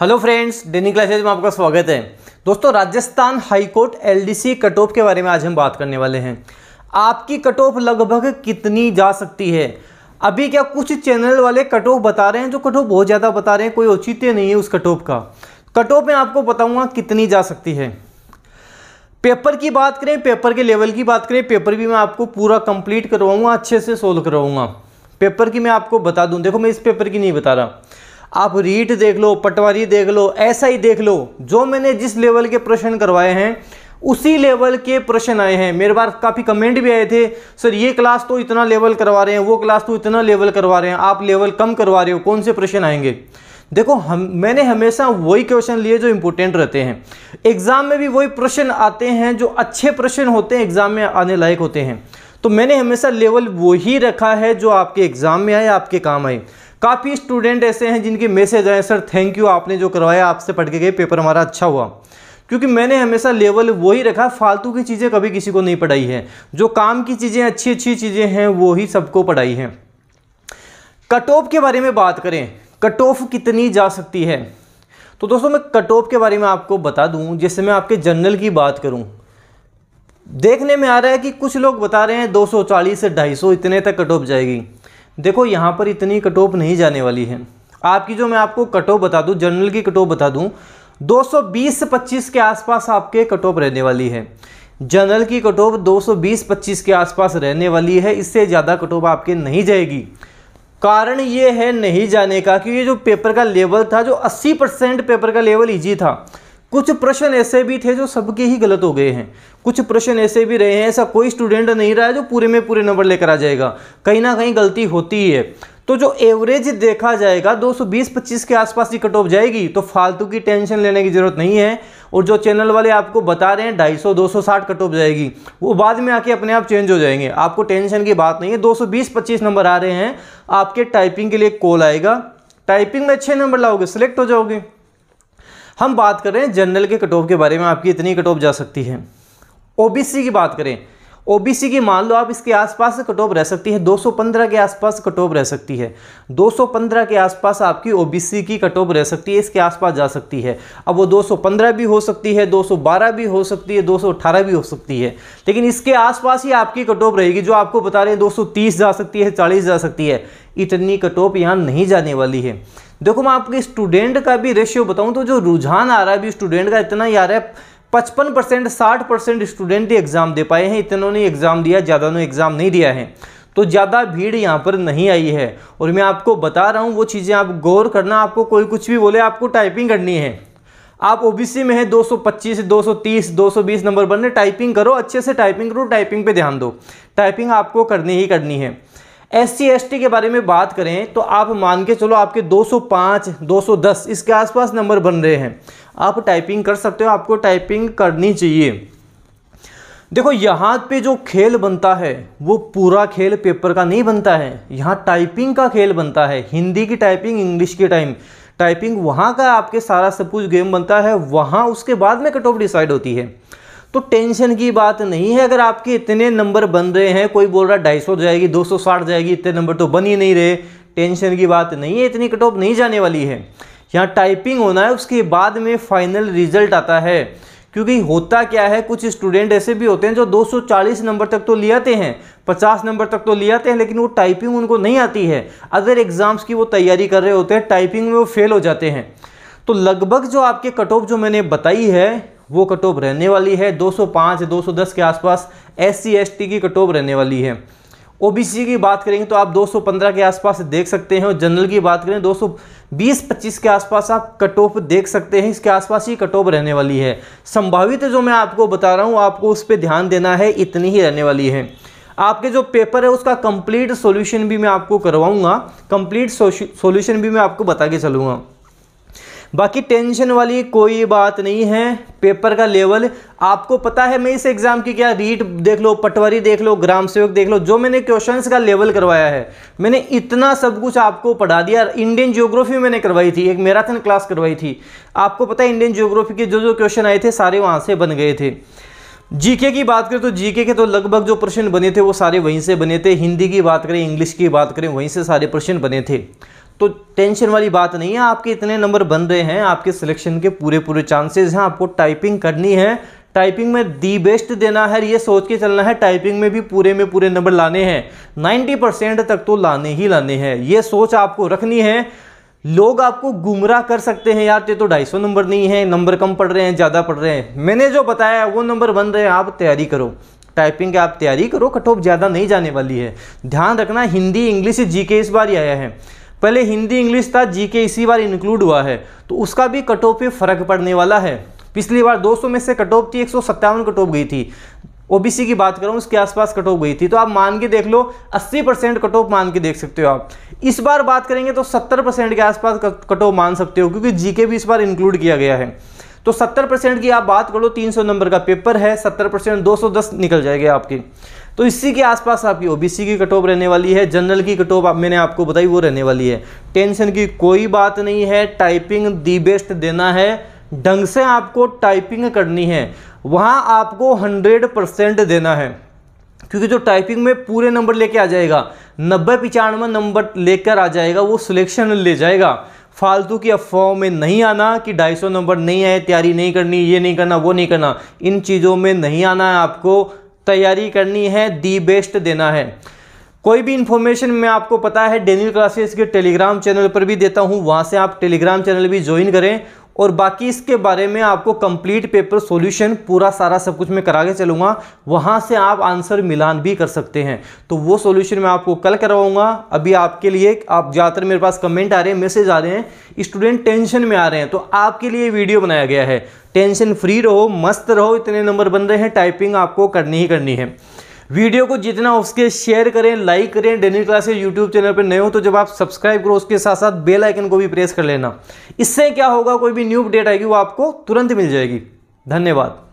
hello friends डेनिंग classes में आपका स्वागत है दोस्तों Rajasthan high court LDC cut off के बारे में आज हम बात करने वाले हैं आपकी कट ऑफ लगभग कितनी जा सकती है अभी क्या कुछ चैनल वाले कट ऑफ बता रहे हैं जो कट ऑफ बहुत ज़्यादा बता रहे हैं कोई औचित्य नहीं है उस कट ऑफ का कट ऑफ में आपको बताऊँगा कितनी जा सकती है पेपर की बात करें पेपर के लेवल की बात करें पेपर भी मैं आपको पूरा कंप्लीट करवाऊँगा अच्छे से सोल्व करवाऊँगा पेपर की मैं आपको बता दूँ देखो मैं इस पेपर की नहीं बता रहा आप रीट देख लो पटवारी देख लो ऐसा ही देख लो जो मैंने जिस लेवल के प्रश्न करवाए हैं उसी लेवल के प्रश्न आए हैं मेरे पास काफ़ी कमेंट भी आए थे सर ये क्लास तो इतना लेवल करवा रहे हैं वो क्लास तो इतना लेवल करवा रहे हैं आप लेवल कम करवा रहे हो कौन से प्रश्न आएंगे देखो हम मैंने हमेशा वही क्वेश्चन लिए जो इम्पोर्टेंट रहते हैं एग्ज़ाम में भी वही प्रश्न आते हैं जो अच्छे प्रश्न होते हैं एग्ज़ाम में आने लायक होते हैं तो मैंने हमेशा लेवल वही रखा है जो आपके एग्ज़ाम में आए आपके काम आए काफ़ी स्टूडेंट ऐसे हैं जिनके मैसेज आए सर थैंक यू आपने जो करवाया आपसे पढ़ के गए पेपर हमारा अच्छा हुआ क्योंकि मैंने हमेशा लेवल वही रखा फालतू की चीज़ें कभी किसी को नहीं पढ़ाई है जो काम की चीज़ें अच्छी अच्छी चीज़ें हैं वो ही सबको पढ़ाई हैं कट ऑफ के बारे में बात करें कट ऑफ कितनी जा सकती है तो दोस्तों मैं कट ऑफ के बारे में आपको बता दूं जैसे मैं आपके जर्नल की बात करूं देखने में आ रहा है कि कुछ लोग बता रहे हैं 240 से 250 इतने तक कट ऑफ जाएगी देखो यहाँ पर इतनी कटोप नहीं जाने वाली है आपकी जो मैं आपको कटोप बता दूँ जनरल की कटोप बता दूँ 220 से 25 के आसपास आपके कटोप रहने वाली है जनरल की कटोप 220-25 के आसपास रहने वाली है इससे ज़्यादा कटोप आपके नहीं जाएगी कारण ये है नहीं जाने का कि ये जो पेपर का लेवल था जो 80 परसेंट पेपर का लेवल ईजी था कुछ प्रश्न ऐसे भी थे जो सबके ही गलत हो गए हैं कुछ प्रश्न ऐसे भी रहे हैं ऐसा कोई स्टूडेंट नहीं रहा है जो पूरे में पूरे नंबर लेकर आ जाएगा कहीं ना कहीं गलती होती है तो जो एवरेज देखा जाएगा 220-25 के आसपास की कट ऑफ जाएगी तो फालतू की टेंशन लेने की ज़रूरत नहीं है और जो चैनल वाले आपको बता रहे हैं 250-260 कट ऑफ जाएगी वो बाद में आके अपने आप चेंज हो जाएंगे आपको टेंशन की बात नहीं है 220-25 नंबर आ रहे हैं आपके टाइपिंग के लिए कॉल आएगा टाइपिंग में अच्छे नंबर लाओगे सेलेक्ट हो जाओगे हम बात कर रहे हैं जनरल के कट के बारे में आपकी इतनी कट जा सकती है ओबीसी की बात करें ओबीसी की मान लो आप इसके आसपास कट ऑफ रह सकती है 215 के आसपास कट ऑफ रह सकती है 215 के आसपास आपकी ओबीसी की कट ऑफ रह सकती है इसके आसपास जा सकती है अब वो 215 भी हो सकती है 212 भी हो सकती है 218 भी हो सकती है लेकिन इसके आसपास ही आपकी कट ऑफ रहेगी जो आपको बता रहे हैं दो जा सकती है चालीस जा सकती है इतनी कट ऑफ यहाँ नहीं जाने वाली है देखो मैं आपके स्टूडेंट का भी रेशियो बताऊँ तो जो रुझान आ रहा है अभी स्टूडेंट का इतना ही आ रहा है पचपन परसेंट साठ परसेंट स्टूडेंट ही एग्ज़ाम दे पाए हैं इतनों ने एग्ज़ाम दिया ज़्यादा ने एग्ज़ाम नहीं दिया है तो ज़्यादा भीड़ यहाँ पर नहीं आई है और मैं आपको बता रहा हूँ वो चीज़ें आप गौर करना आपको कोई कुछ भी बोले आपको टाइपिंग करनी है आप ओबीसी में है 225, 230, 220 नंबर पर टाइपिंग करो अच्छे से टाइपिंग करो टाइपिंग पे ध्यान दो टाइपिंग आपको करनी ही करनी है एस सी के बारे में बात करें तो आप मान के चलो आपके 205, 210 इसके आसपास नंबर बन रहे हैं आप टाइपिंग कर सकते हो आपको टाइपिंग करनी चाहिए देखो यहाँ पे जो खेल बनता है वो पूरा खेल पेपर का नहीं बनता है यहाँ टाइपिंग का खेल बनता है हिंदी की टाइपिंग इंग्लिश की टाइम टाइपिंग वहाँ का आपके सारा सब कुछ गेम बनता है वहाँ उसके बाद में कट ऑफ डिसाइड होती है तो टेंशन की बात नहीं है अगर आपके इतने नंबर बन रहे हैं कोई बोल रहा है ढाई सौ जाएगी दो सौ साठ जाएगी इतने नंबर तो बन ही नहीं रहे टेंशन की बात नहीं है इतनी कट ऑफ नहीं जाने वाली है यहाँ टाइपिंग होना है उसके बाद में फाइनल रिजल्ट आता है क्योंकि होता क्या है कुछ स्टूडेंट ऐसे भी होते हैं जो 240 नंबर तक तो ले आते हैं 50 नंबर तक तो ले आते हैं लेकिन वो टाइपिंग उनको नहीं आती है अदर एग्ज़ाम्स की वो तैयारी कर रहे होते हैं टाइपिंग में वो फेल हो जाते हैं तो लगभग जो आपके कट ऑफ जो मैंने बताई है वो कट ऑफ रहने वाली है 205 से 210 के आसपास एस सी की कट ऑफ रहने वाली है ओबीसी की बात करेंगे तो आप 215 के आसपास देख सकते हैं और जनरल की बात करें 220-25 के आसपास आप कट ऑफ देख सकते हैं इसके आसपास ही कट ऑफ रहने वाली है संभावित जो मैं आपको बता रहा हूँ आपको उस पर ध्यान देना है इतनी ही रहने वाली है आपके जो पेपर है उसका कंप्लीट सॉल्यूशन भी मैं आपको करवाऊंगा कंप्लीट सॉल्यूशन भी मैं आपको बता के चलूँगा बाकी टेंशन वाली कोई बात नहीं है पेपर का लेवल आपको पता है मैं इस एग्ज़ाम की क्या रीट देख लो पटवारी देख लो ग्राम सेवक देख लो जो मैंने क्वेश्चंस का लेवल करवाया है मैंने इतना सब कुछ आपको पढ़ा दिया इंडियन जियोग्राफी मैंने करवाई थी एक मैराथन क्लास करवाई थी आपको पता है इंडियन जियोग्राफी के जो जो क्वेश्चन आए थे सारे वहाँ से बन गए थे जीके की बात करें तो जीके के तो लगभग जो प्रश्न बने थे वो सारे वहीं से बने थे हिंदी की बात करें इंग्लिश की बात करें वहीं से सारे प्रश्न बने थे तो टेंशन वाली बात नहीं है आपके इतने नंबर बन रहे हैं आपके सिलेक्शन के पूरे पूरे चांसेस हैं आपको टाइपिंग करनी है टाइपिंग में दी बेस्ट देना है ये सोच के चलना है टाइपिंग में भी पूरे में पूरे नंबर लाने हैं 90 परसेंट तक तो लाने ही लाने हैं ये सोच आपको रखनी है लोग आपको गुमराह कर सकते हैं यार ये तो 250 नंबर नहीं है नंबर कम पड़ रहे हैं ज़्यादा पड़ रहे हैं मैंने जो बताया वो नंबर बन रहे हैं आप तैयारी करो टाइपिंग की आप तैयारी करो कटोप ज़्यादा नहीं जाने वाली है ध्यान रखना हिंदी इंग्लिश जी इस बार ही आया है पहले हिंदी इंग्लिश था जी के इसी बार इंक्लूड हुआ है तो उसका भी कट ऑफ पर फर्क पड़ने वाला है पिछली बार 200 में से कट ऑफ थी एक सौ कट ऑफ गई थी ओबीसी की बात करूँ उसके आसपास कट ऑफ गई थी तो आप मान के देख लो 80 परसेंट कट ऑफ मान के देख सकते हो आप इस बार बात करेंगे तो 70 परसेंट के आसपास कट ऑफ मान सकते हो क्योंकि जीके भी इस बार इंक्लूड किया गया है तो 70 परसेंट की आप बात करो 300 नंबर का पेपर है 70 परसेंट दो निकल जाएगा आपके तो इसी के आसपास आपकी ओबीसी की कटोप रहने वाली है जनरल की कटोप आप मैंने आपको बताई वो रहने वाली है टेंशन की कोई बात नहीं है टाइपिंग दी बेस्ट देना है ढंग से आपको टाइपिंग करनी है वहाँ आपको हंड्रेड परसेंट देना है क्योंकि जो टाइपिंग में पूरे नंबर लेके आ जाएगा नब्बे पिचानवे नंबर लेकर आ जाएगा वो सिलेक्शन ले जाएगा फालतू की अफवाहों में नहीं आना कि 250 नंबर नहीं आए तैयारी नहीं करनी ये नहीं करना वो नहीं करना इन चीज़ों में नहीं आना है आपको तैयारी करनी है दी बेस्ट देना है कोई भी इन्फॉर्मेशन मैं आपको पता है डेनियल क्लासेस के टेलीग्राम चैनल पर भी देता हूँ वहाँ से आप टेलीग्राम चैनल भी ज्वाइन करें और बाकी इसके बारे में आपको कंप्लीट पेपर सॉल्यूशन पूरा सारा सब कुछ मैं करा के चलूँगा वहाँ से आप आंसर मिलान भी कर सकते हैं तो वो सॉल्यूशन मैं आपको कल करवाऊँगा अभी आपके लिए आप ज़्यादातर मेरे पास कमेंट आ रहे हैं मैसेज आ रहे हैं स्टूडेंट टेंशन में आ रहे हैं तो आपके लिए वीडियो बनाया गया है टेंशन फ्री रहो मस्त रहो इतने नंबर बन रहे हैं टाइपिंग आपको करनी ही करनी है वीडियो को जितना उसके शेयर करें लाइक करें डेनिल क्लासेस यूट्यूब चैनल पर नए हो तो जब आप सब्सक्राइब करो उसके साथ साथ बेल आइकन को भी प्रेस कर लेना इससे क्या होगा कोई भी न्यू अपडेट आएगी वो आपको तुरंत मिल जाएगी धन्यवाद